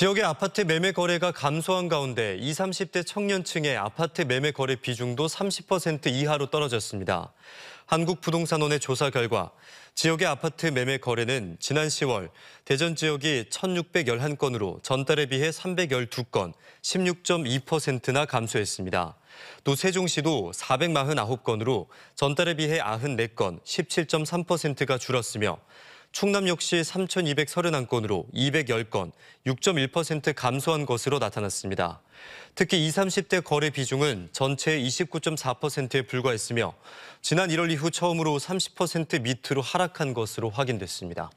지역의 아파트 매매 거래가 감소한 가운데 20, 30대 청년층의 아파트 매매 거래 비중도 30% 이하로 떨어졌습니다. 한국부동산원의 조사 결과 지역의 아파트 매매 거래는 지난 10월 대전 지역이 1,611건으로 전달에 비해 312건, 16.2%나 감소했습니다. 또 세종시도 449건으로 전달에 비해 94건, 17.3%가 줄었으며 충남 역시 3,231건으로 210건, 6.1% 감소한 것으로 나타났습니다. 특히 20, 30대 거래 비중은 전체의 29.4%에 불과했으며 지난 1월 이후 처음으로 30% 밑으로 하락한 것으로 확인됐습니다.